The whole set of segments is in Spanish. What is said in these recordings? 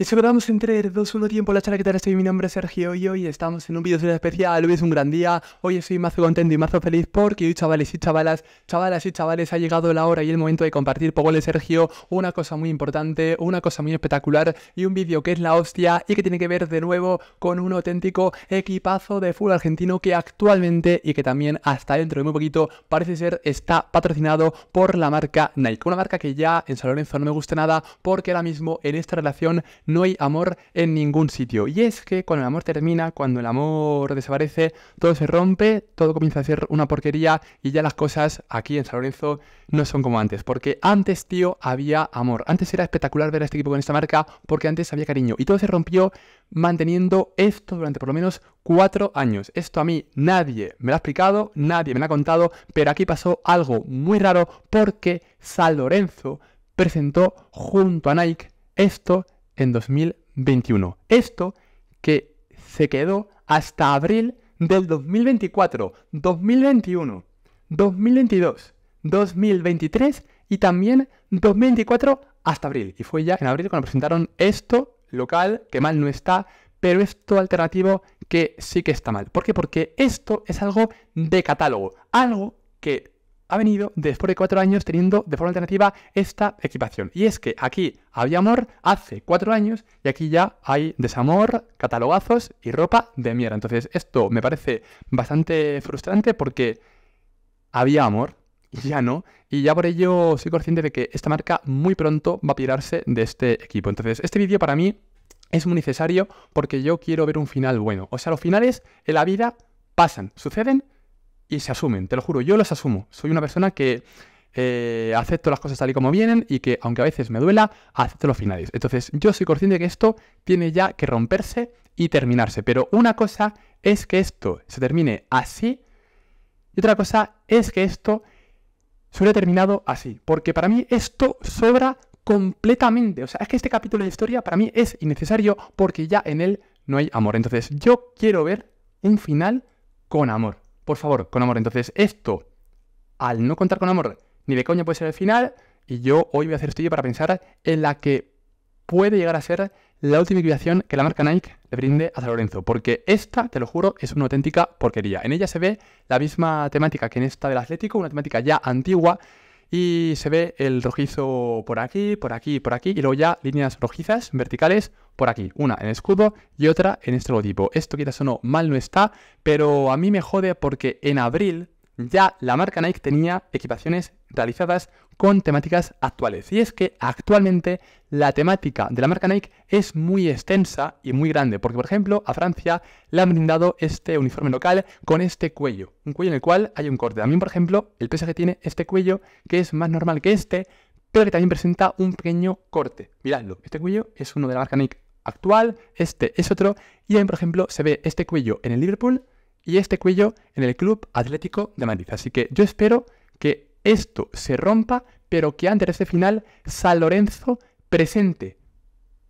Y se grabamos entre dos tiempo. La charla que tal estoy, mi nombre es Sergio y hoy estamos en un vídeo especial. Hoy es un gran día, hoy estoy mazo contento y mazo feliz porque hoy chavales y chavalas, chavalas y chavales, ha llegado la hora y el momento de compartir por de Sergio una cosa muy importante, una cosa muy espectacular y un vídeo que es la hostia y que tiene que ver de nuevo con un auténtico equipazo de fútbol argentino que actualmente y que también hasta dentro de muy poquito parece ser está patrocinado por la marca Nike. Una marca que ya en San Lorenzo no me gusta nada porque ahora mismo en esta relación no hay amor en ningún sitio. Y es que cuando el amor termina, cuando el amor desaparece, todo se rompe, todo comienza a ser una porquería y ya las cosas aquí en San Lorenzo no son como antes. Porque antes, tío, había amor. Antes era espectacular ver a este equipo con esta marca porque antes había cariño. Y todo se rompió manteniendo esto durante por lo menos cuatro años. Esto a mí nadie me lo ha explicado, nadie me lo ha contado, pero aquí pasó algo muy raro porque San Lorenzo presentó junto a Nike esto en 2021. Esto que se quedó hasta abril del 2024, 2021, 2022, 2023 y también 2024 hasta abril. Y fue ya en abril cuando presentaron esto local, que mal no está, pero esto alternativo que sí que está mal. ¿Por qué? Porque esto es algo de catálogo, algo que ha venido después de cuatro años teniendo de forma alternativa esta equipación. Y es que aquí había amor hace cuatro años y aquí ya hay desamor, catalogazos y ropa de mierda. Entonces esto me parece bastante frustrante porque había amor y ya no. Y ya por ello soy consciente de que esta marca muy pronto va a pirarse de este equipo. Entonces este vídeo para mí es muy necesario porque yo quiero ver un final bueno. O sea, los finales en la vida pasan, suceden y se asumen, te lo juro, yo los asumo. Soy una persona que eh, acepto las cosas tal y como vienen y que aunque a veces me duela, acepto los finales. Entonces yo soy consciente de que esto tiene ya que romperse y terminarse. Pero una cosa es que esto se termine así y otra cosa es que esto se hubiera terminado así. Porque para mí esto sobra completamente. O sea, es que este capítulo de historia para mí es innecesario porque ya en él no hay amor. Entonces yo quiero ver un final con amor por favor, con amor. Entonces, esto, al no contar con amor, ni de coña puede ser el final. Y yo hoy voy a hacer estudio para pensar en la que puede llegar a ser la última invitación que la marca Nike le brinde a San Lorenzo, porque esta, te lo juro, es una auténtica porquería. En ella se ve la misma temática que en esta del Atlético, una temática ya antigua, y se ve el rojizo por aquí, por aquí, por aquí y luego ya líneas rojizas verticales por aquí, una en escudo y otra en este Esto quizás o no mal no está, pero a mí me jode porque en abril ya la marca Nike tenía equipaciones realizadas con temáticas actuales. Y es que actualmente la temática de la marca Nike es muy extensa y muy grande, porque por ejemplo a Francia le han brindado este uniforme local con este cuello, un cuello en el cual hay un corte. También por ejemplo el PSG tiene este cuello que es más normal que este, pero que también presenta un pequeño corte. Miradlo, este cuello es uno de la marca Nike actual, este es otro, y también, por ejemplo se ve este cuello en el Liverpool y este cuello en el Club Atlético de Madrid. Así que yo espero que esto se rompa, pero que antes de este final San Lorenzo presente,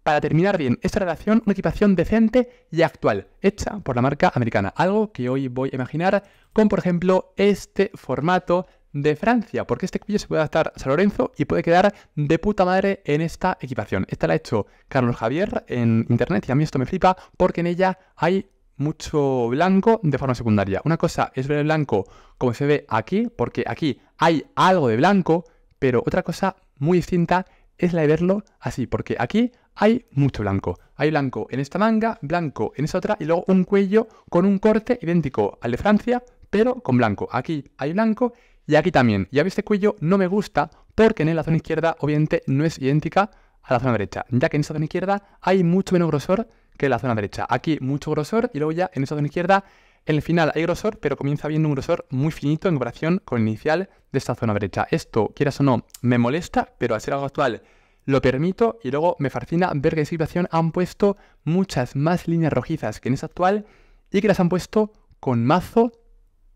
para terminar bien esta relación, una equipación decente y actual, hecha por la marca americana. Algo que hoy voy a imaginar con, por ejemplo, este formato de Francia, porque este cuello se puede adaptar a San Lorenzo y puede quedar de puta madre en esta equipación. Esta la ha hecho Carlos Javier en internet y a mí esto me flipa porque en ella hay mucho blanco de forma secundaria. Una cosa es ver el blanco como se ve aquí, porque aquí hay algo de blanco, pero otra cosa muy distinta es la de verlo así, porque aquí hay mucho blanco. Hay blanco en esta manga, blanco en esa otra, y luego un cuello con un corte idéntico al de Francia, pero con blanco. Aquí hay blanco y aquí también. Ya este cuello no me gusta porque en la zona izquierda obviamente no es idéntica a la zona derecha, ya que en esa zona izquierda hay mucho menos grosor que la zona derecha. Aquí mucho grosor y luego ya en esa zona izquierda, en el final hay grosor, pero comienza habiendo un grosor muy finito en comparación con el inicial de esta zona derecha. Esto, quieras o no, me molesta, pero al ser algo actual lo permito y luego me fascina ver que en esta situación han puesto muchas más líneas rojizas que en esta actual y que las han puesto con mazo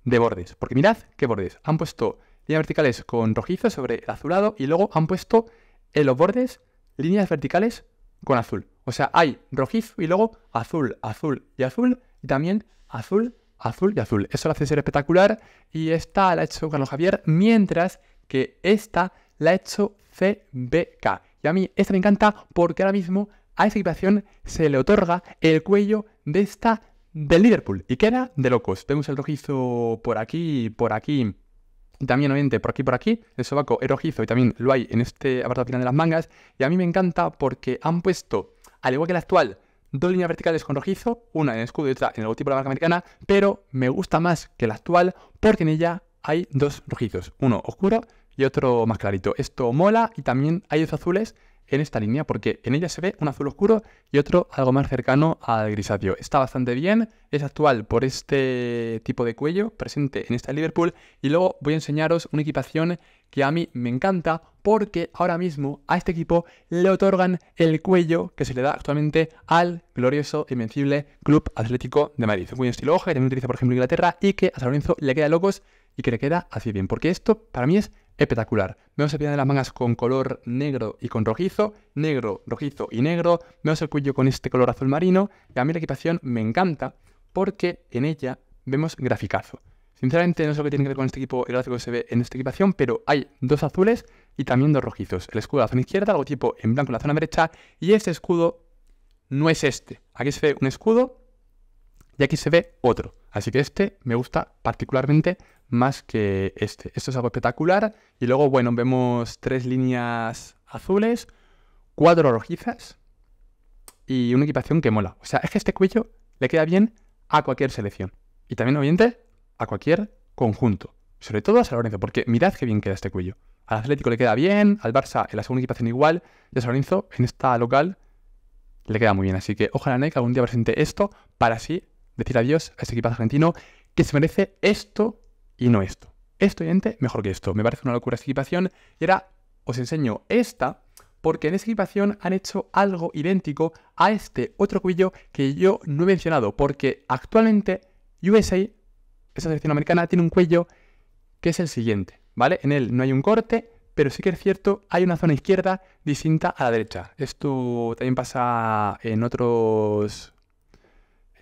de bordes. Porque mirad qué bordes. Han puesto líneas verticales con rojizo sobre el azulado y luego han puesto en los bordes líneas verticales con azul. O sea, hay rojizo y luego azul, azul y azul y también azul, azul y azul. Eso lo hace ser espectacular y esta la ha hecho Carlos Javier, mientras que esta la ha hecho CBK. Y a mí esta me encanta porque ahora mismo a esa equipación se le otorga el cuello de esta del Liverpool y queda de locos. Tenemos el rojizo por aquí, por aquí también obviamente por aquí por aquí, el sobaco rojizo y también lo hay en este apartado final de las mangas, y a mí me encanta porque han puesto, al igual que la actual, dos líneas verticales con rojizo, una en el escudo y otra en el logotipo de la marca americana, pero me gusta más que la actual porque en ella hay dos rojizos, uno oscuro y otro más clarito. Esto mola y también hay dos azules en esta línea porque en ella se ve un azul oscuro y otro algo más cercano al grisáceo. Está bastante bien, es actual por este tipo de cuello presente en esta Liverpool y luego voy a enseñaros una equipación que a mí me encanta porque ahora mismo a este equipo le otorgan el cuello que se le da actualmente al glorioso e invencible Club Atlético de Madrid. Un buen estilo que también utiliza por ejemplo Inglaterra y que a San Lorenzo le queda locos y que le queda así bien porque esto para mí es espectacular. Vemos el pie de las mangas con color negro y con rojizo, negro, rojizo y negro. Vemos el cuello con este color azul marino. Y a mí la equipación me encanta porque en ella vemos graficazo. Sinceramente no sé lo que tiene que ver con este equipo, el gráfico que se ve en esta equipación, pero hay dos azules y también dos rojizos. El escudo de la zona izquierda, algo tipo en blanco en la zona derecha, y este escudo no es este. Aquí se ve un escudo y aquí se ve otro. Así que este me gusta particularmente más que este. Esto es algo espectacular. Y luego, bueno, vemos tres líneas azules, cuatro rojizas y una equipación que mola. O sea, es que este cuello le queda bien a cualquier selección. Y también, obviamente, a cualquier conjunto. Sobre todo a San porque mirad qué bien queda este cuello. Al Atlético le queda bien, al Barça en la segunda equipación igual, y a San en esta local le queda muy bien. Así que ojalá Nike algún día presente esto para así decir adiós a este equipo argentino que se merece esto y no esto. Esto ente mejor que esto. Me parece una locura esta equipación. Y ahora os enseño esta, porque en esta equipación han hecho algo idéntico a este otro cuello que yo no he mencionado, porque actualmente USA, esa selección americana, tiene un cuello que es el siguiente, ¿vale? En él no hay un corte, pero sí que es cierto, hay una zona izquierda distinta a la derecha. Esto también pasa en otros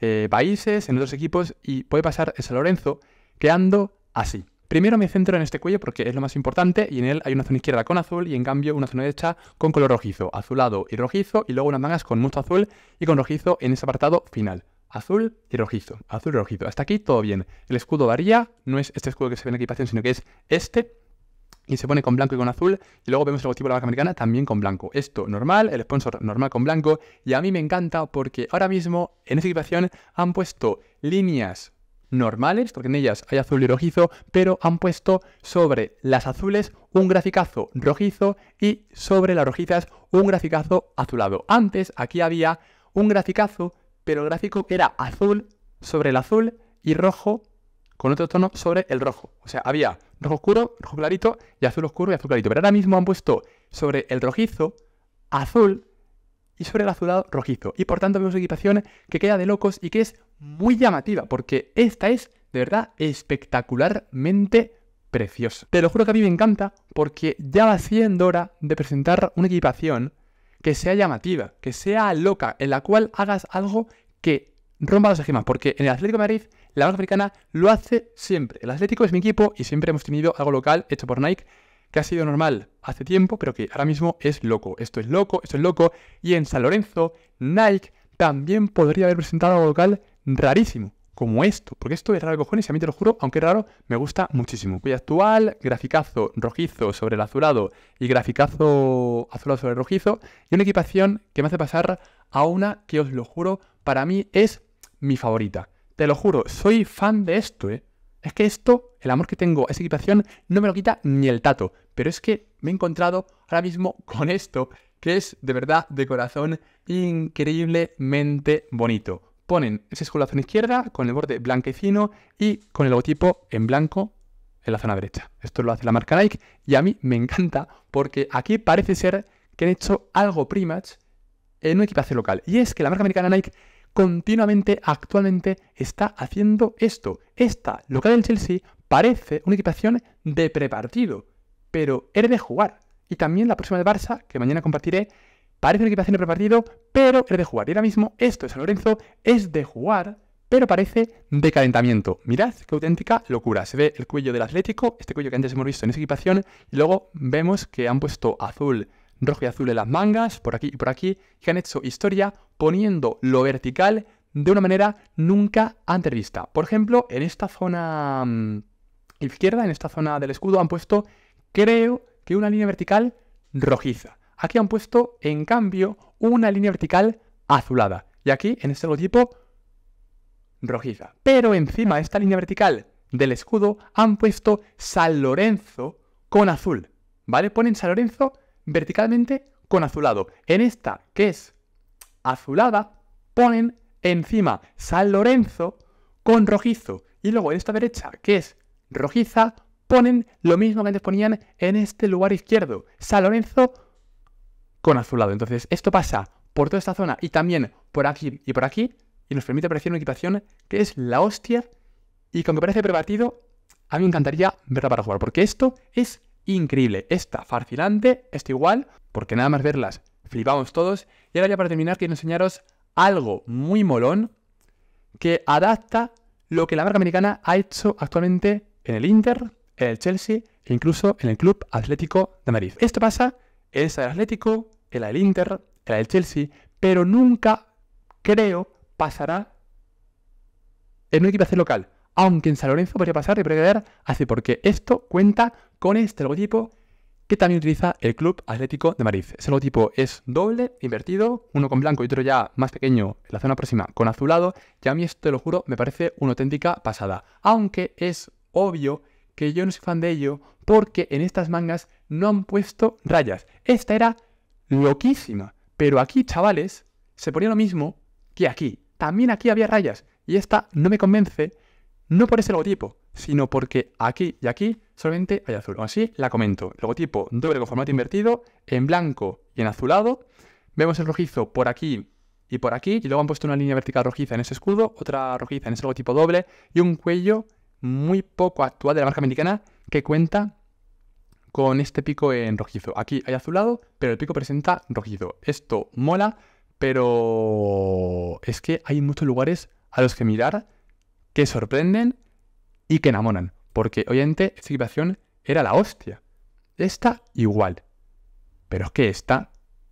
eh, países, en otros equipos, y puede pasar en San Lorenzo quedando así. Primero me centro en este cuello porque es lo más importante y en él hay una zona izquierda con azul y en cambio una zona derecha con color rojizo, azulado y rojizo y luego unas mangas con mucho azul y con rojizo en ese apartado final. Azul y rojizo, azul y rojizo. Hasta aquí todo bien. El escudo varía, no es este escudo que se ve en equipación, sino que es este y se pone con blanco y con azul. Y luego vemos el logotipo de la vaca americana también con blanco. Esto normal, el sponsor normal con blanco. Y a mí me encanta porque ahora mismo en esta situación, han puesto líneas normales, porque en ellas hay azul y rojizo, pero han puesto sobre las azules un graficazo rojizo y sobre las rojizas un graficazo azulado. Antes aquí había un graficazo, pero el gráfico era azul sobre el azul y rojo con otro tono sobre el rojo. O sea, había rojo oscuro, rojo clarito y azul oscuro y azul clarito. Pero ahora mismo han puesto sobre el rojizo azul y sobre el azulado rojizo. Y por tanto vemos equipación que queda de locos y que es muy llamativa, porque esta es de verdad espectacularmente preciosa. Te lo juro que a mí me encanta porque ya va siendo hora de presentar una equipación que sea llamativa, que sea loca, en la cual hagas algo que rompa los esquemas, porque en el Atlético de Madrid la marca africana lo hace siempre. El Atlético es mi equipo y siempre hemos tenido algo local hecho por Nike que ha sido normal hace tiempo, pero que ahora mismo es loco. Esto es loco, esto es loco. Y en San Lorenzo, Nike también podría haber presentado algo local rarísimo, como esto. Porque esto es raro cojones y a mí te lo juro, aunque es raro, me gusta muchísimo. Cuya actual, graficazo rojizo sobre el azulado y graficazo azulado sobre el rojizo. Y una equipación que me hace pasar a una que os lo juro, para mí es mi favorita. Te lo juro, soy fan de esto, ¿eh? Es que esto, el amor que tengo a esta equipación, no me lo quita ni el tato. Pero es que me he encontrado ahora mismo con esto, que es de verdad, de corazón, increíblemente bonito. Ponen ese la en izquierda, con el borde blanquecino y con el logotipo en blanco en la zona derecha. Esto lo hace la marca Nike y a mí me encanta porque aquí parece ser que han hecho algo primatch en una equipación local. Y es que la marca americana Nike continuamente, actualmente, está haciendo esto. Esta local del Chelsea parece una equipación de prepartido, pero era de jugar. Y también la próxima de Barça, que mañana compartiré, parece una equipación de prepartido, pero era de jugar. Y ahora mismo esto de San Lorenzo es de jugar, pero parece de calentamiento. Mirad qué auténtica locura. Se ve el cuello del Atlético, este cuello que antes hemos visto en esa equipación, y luego vemos que han puesto azul rojo y azul en las mangas, por aquí y por aquí, que han hecho historia poniendo lo vertical de una manera nunca antes vista. Por ejemplo, en esta zona mm, izquierda, en esta zona del escudo, han puesto, creo que una línea vertical rojiza. Aquí han puesto, en cambio, una línea vertical azulada. Y aquí, en este logotipo, rojiza. Pero encima de esta línea vertical del escudo han puesto San Lorenzo con azul. ¿Vale? Ponen San Lorenzo verticalmente con azulado. En esta, que es azulada, ponen encima San Lorenzo con rojizo. Y luego en esta derecha, que es rojiza, ponen lo mismo que antes ponían en este lugar izquierdo. San Lorenzo con azulado. Entonces, esto pasa por toda esta zona y también por aquí y por aquí. Y nos permite apreciar una equipación que es la hostia. Y como parece prepartido, a mí me encantaría verla para jugar. Porque esto es increíble. Esta fascinante, esta igual, porque nada más verlas flipamos todos. Y ahora ya para terminar quiero enseñaros algo muy molón que adapta lo que la marca americana ha hecho actualmente en el Inter, en el Chelsea e incluso en el Club Atlético de Madrid. Esto pasa en el del Atlético, en la del Inter, en la del Chelsea, pero nunca creo pasará en un equipo de local aunque en San Lorenzo podría pasar y podría quedar así, porque esto cuenta con este logotipo que también utiliza el Club Atlético de Madrid. Ese logotipo es doble, invertido, uno con blanco y otro ya más pequeño en la zona próxima con azulado, y a mí esto, te lo juro, me parece una auténtica pasada. Aunque es obvio que yo no soy fan de ello, porque en estas mangas no han puesto rayas. Esta era loquísima, pero aquí, chavales, se ponía lo mismo que aquí. También aquí había rayas, y esta no me convence no por ese logotipo, sino porque aquí y aquí solamente hay azul. Así la comento. Logotipo doble con formato invertido, en blanco y en azulado. Vemos el rojizo por aquí y por aquí. Y luego han puesto una línea vertical rojiza en ese escudo, otra rojiza en ese logotipo doble y un cuello muy poco actual de la marca americana que cuenta con este pico en rojizo. Aquí hay azulado, pero el pico presenta rojizo. Esto mola, pero es que hay muchos lugares a los que mirar que sorprenden y que enamoran. Porque, obviamente, esta equipación era la hostia. Esta igual. Pero es que esta,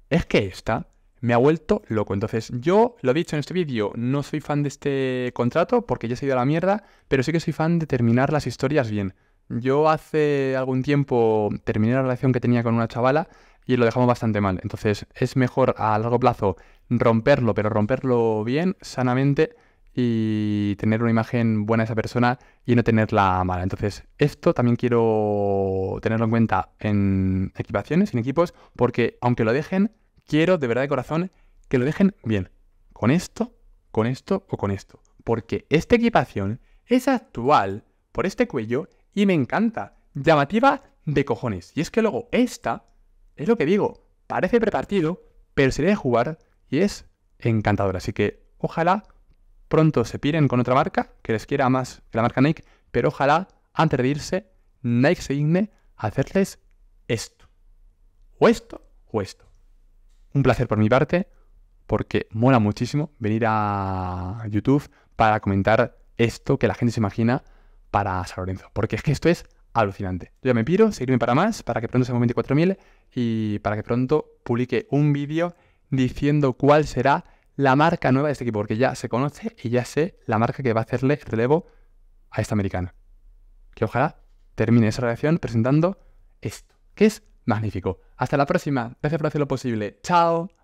es que esta me ha vuelto loco. Entonces, yo lo he dicho en este vídeo, no soy fan de este contrato porque ya se ha ido a la mierda, pero sí que soy fan de terminar las historias bien. Yo hace algún tiempo terminé la relación que tenía con una chavala y lo dejamos bastante mal. Entonces, es mejor a largo plazo romperlo, pero romperlo bien, sanamente, y tener una imagen buena de esa persona y no tenerla mala. Entonces, esto también quiero tenerlo en cuenta en equipaciones, en equipos, porque aunque lo dejen, quiero de verdad de corazón que lo dejen bien. Con esto, con esto o con esto. Porque esta equipación es actual por este cuello y me encanta. Llamativa de cojones. Y es que luego esta, es lo que digo, parece prepartido, pero se debe jugar y es encantadora Así que ojalá pronto se piren con otra marca que les quiera más que la marca Nike, pero ojalá antes de irse Nike se digne hacerles esto. O esto o esto. Un placer por mi parte, porque mola muchísimo venir a YouTube para comentar esto que la gente se imagina para San Lorenzo. Porque es que esto es alucinante. Yo ya me piro, seguirme para más, para que pronto seamos 24.000 y para que pronto publique un vídeo diciendo cuál será la marca nueva de este equipo, porque ya se conoce y ya sé la marca que va a hacerle relevo a esta americana. Que ojalá termine esa relación presentando esto, que es magnífico. Hasta la próxima. Gracias por hacer lo posible. Chao.